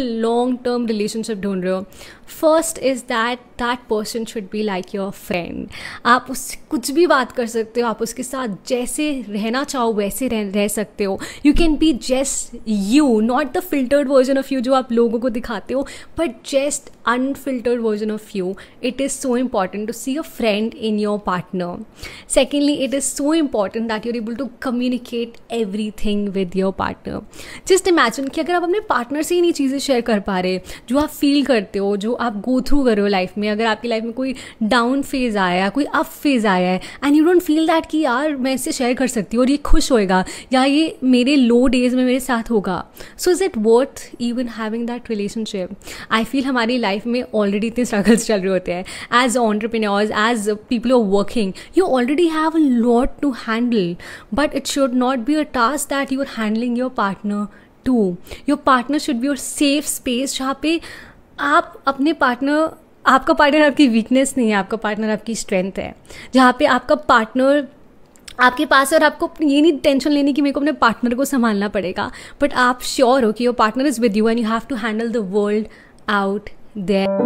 long term relationship ढूंढ रहे हो first is that that person should be like your friend आप उससे कुछ भी बात कर सकते हो आप उसके साथ जैसे रहना चाहो वैसे रह, रह सकते हो you can be just you not the filtered version of you जो आप लोगों को दिखाते हो but just unfiltered version of you it is so important to see a friend in your partner secondly it is so important that you're able to communicate everything with your partner just imagine कि अगर आप अपने partner से ही नहीं चीज़ें share कर पा रहे जो आप फील करते हो जो आप गो थ्रू कर रहे हो लाइफ में अगर आपकी लाइफ में कोई डाउन फेज़ आया कोई अप फेज़ आया है and you don't feel that कि यार मैं इसे शेयर कर सकती हूँ और ये खुश होएगा या ये मेरे लो डेज में मेरे साथ होगा so is it worth even having that relationship I feel हमारी लाइफ में ऑलरेडी इतने स्ट्रगल्स चल रहे होते हैं as entrepreneurs as people are working you already have a lot to handle but it should not be a task that you are handling your partner to your partner should be your safe space जहाँ पे आप अपने partner आपका partner आपकी weakness नहीं है आपका partner आपकी स्ट्रेंथ है जहाँ पे आपका पार्टनर आपके पास है और आपको ये नहीं टेंशन लेने की मेरे को अपने पार्टनर को संभालना पड़ेगा बट आप श्योर हो कि your partner is with you and you have to handle the world out there